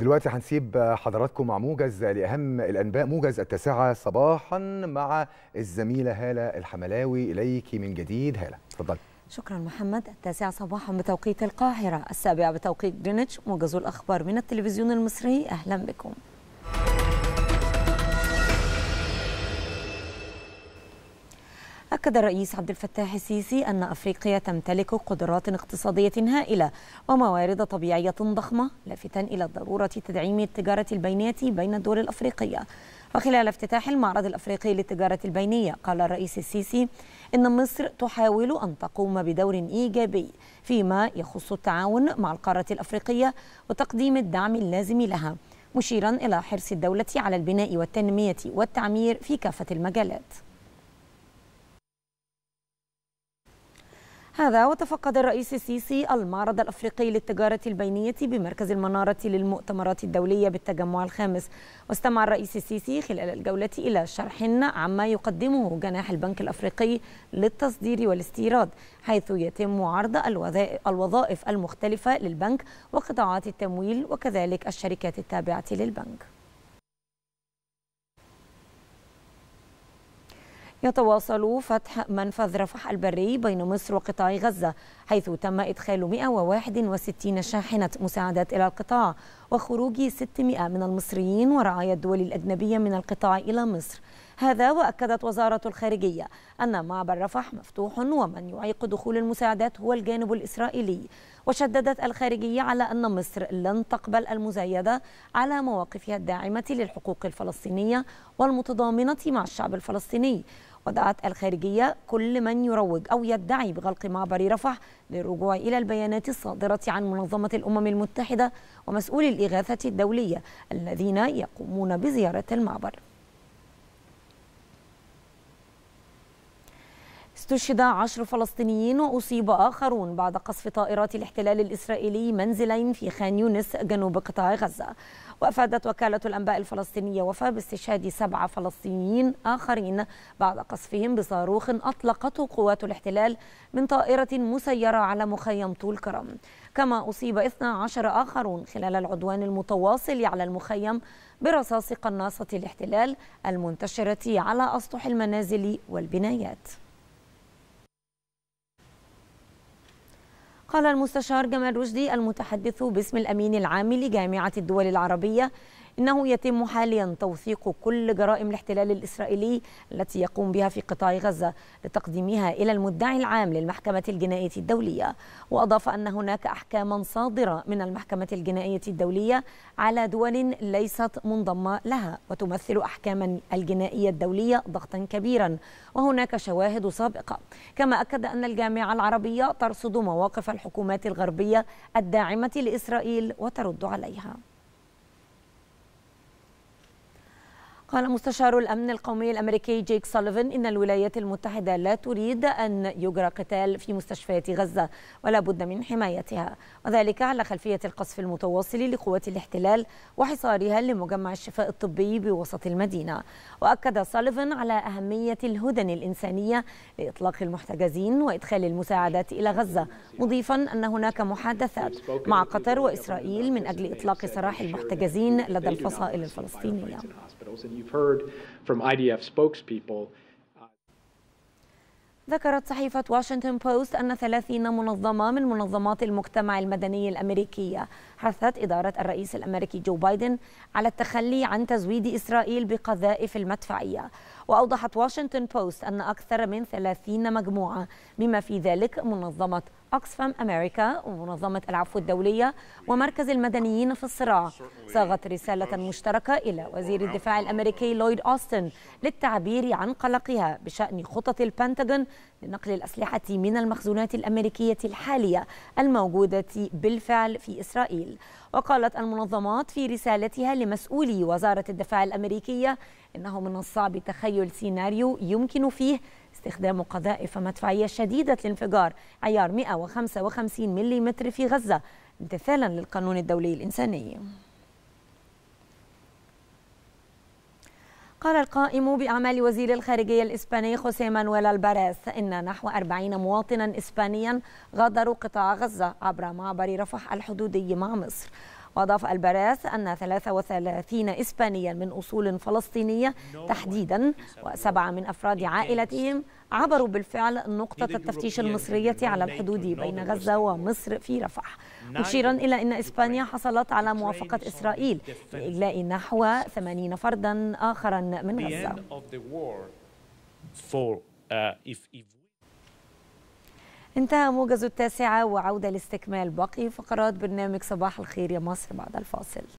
دلوقتي هنسيب حضراتكم مع موجز لأهم الأنباء موجز التاسعة صباحا مع الزميلة هالة الحملاوي إليك من جديد هالة اتفضلي شكرا محمد التاسعة صباحا بتوقيت القاهرة السابعة بتوقيت جرينتش موجز الأخبار من التلفزيون المصري أهلا بكم أكد الرئيس عبد الفتاح السيسي أن أفريقيا تمتلك قدرات اقتصادية هائلة وموارد طبيعية ضخمة لافتا إلى ضرورة تدعيم التجارة البينية بين الدول الأفريقية وخلال افتتاح المعرض الأفريقي للتجارة البينية قال الرئيس السيسي إن مصر تحاول أن تقوم بدور إيجابي فيما يخص التعاون مع القارة الأفريقية وتقديم الدعم اللازم لها مشيرا إلى حرص الدولة على البناء والتنمية والتعمير في كافة المجالات هذا وتفقد الرئيس السيسي المعرض الأفريقي للتجارة البينية بمركز المنارة للمؤتمرات الدولية بالتجمع الخامس واستمع الرئيس السيسي خلال الجولة إلى شرح عما يقدمه جناح البنك الأفريقي للتصدير والاستيراد حيث يتم عرض الوظائف المختلفة للبنك وقطاعات التمويل وكذلك الشركات التابعة للبنك يتواصل فتح منفذ رفح البري بين مصر وقطاع غزة حيث تم إدخال 161 شاحنة مساعدات إلى القطاع وخروج 600 من المصريين ورعاية الدول الأجنبية من القطاع إلى مصر هذا وأكدت وزارة الخارجية أن معبر رفح مفتوح ومن يعيق دخول المساعدات هو الجانب الإسرائيلي وشددت الخارجية على أن مصر لن تقبل المزايدة على مواقفها الداعمة للحقوق الفلسطينية والمتضامنة مع الشعب الفلسطيني ودعت الخارجية كل من يروج أو يدعي بغلق معبر رفح للرجوع إلى البيانات الصادرة عن منظمة الأمم المتحدة ومسؤولي الإغاثة الدولية الذين يقومون بزيارة المعبر استشهد عشر فلسطينيين وأصيب آخرون بعد قصف طائرات الاحتلال الإسرائيلي منزلين في خان يونس جنوب قطاع غزة وأفادت وكالة الأنباء الفلسطينية وفاة باستشهاد سبعة فلسطينيين آخرين بعد قصفهم بصاروخ أطلقته قوات الاحتلال من طائرة مسيرة على مخيم طول كرم كما أصيب 12 آخرون خلال العدوان المتواصل على المخيم برصاص قناصة الاحتلال المنتشرة على أسطح المنازل والبنايات قال المستشار جمال رشدي المتحدث باسم الأمين العام لجامعة الدول العربية إنه يتم حاليا توثيق كل جرائم الاحتلال الإسرائيلي التي يقوم بها في قطاع غزة لتقديمها إلى المدعي العام للمحكمة الجنائية الدولية وأضاف أن هناك أحكاما صادرة من المحكمة الجنائية الدولية على دول ليست منضمة لها وتمثل أحكاما الجنائية الدولية ضغطا كبيرا وهناك شواهد سابقة كما أكد أن الجامعة العربية ترصد مواقف الحكومات الغربية الداعمة لإسرائيل وترد عليها قال مستشار الأمن القومي الأمريكي جيك سوليفان إن الولايات المتحدة لا تريد أن يجرى قتال في مستشفيات غزة ولا بد من حمايتها وذلك على خلفية القصف المتواصل لقوات الاحتلال وحصارها لمجمع الشفاء الطبي بوسط المدينة وأكد سوليفان على أهمية الهدن الإنسانية لإطلاق المحتجزين وإدخال المساعدات إلى غزة مضيفا أن هناك محادثات مع قطر وإسرائيل من أجل إطلاق سراح المحتجزين لدى الفصائل الفلسطينية you've heard from IDF spokespeople. ذكرت صحيفة واشنطن بوست أن 30 منظمة من منظمات المجتمع المدني الأمريكية حثت إدارة الرئيس الأمريكي جو بايدن على التخلي عن تزويد إسرائيل بقذائف المدفعية وأوضحت واشنطن بوست أن أكثر من 30 مجموعة بما في ذلك منظمة أكسفام أمريكا ومنظمة العفو الدولية ومركز المدنيين في الصراع صاغت رسالة مشتركة إلى وزير الدفاع الأمريكي لويد أوستن للتعبير عن قلقها بشأن خطط البنتاغون لنقل الأسلحة من المخزونات الأمريكية الحالية الموجودة بالفعل في إسرائيل وقالت المنظمات في رسالتها لمسؤولي وزارة الدفاع الأمريكية إنه من الصعب تخيل سيناريو يمكن فيه استخدام قذائف مدفعية شديدة الانفجار عيار 155 ملم في غزة امتثالا للقانون الدولي الإنساني قال القائم بأعمال وزير الخارجية الإسباني خوسيه مانويل الباريس إن نحو 40 مواطنا إسبانيا غادروا قطاع غزة عبر معبر رفح الحدودي مع مصر وأضاف الباريس أن 33 إسبانيا من أصول فلسطينية تحديدا وسبعة من أفراد عائلتهم عبروا بالفعل نقطة التفتيش المصرية على الحدود بين غزة ومصر في رفح مشيرا إلى أن إسبانيا حصلت على موافقة إسرائيل لإجلاء نحو 80 فردا آخرا من غزة uh, انتهى موجز التاسعة وعودة لاستكمال باقي فقرات برنامج صباح الخير يا مصر بعد الفاصل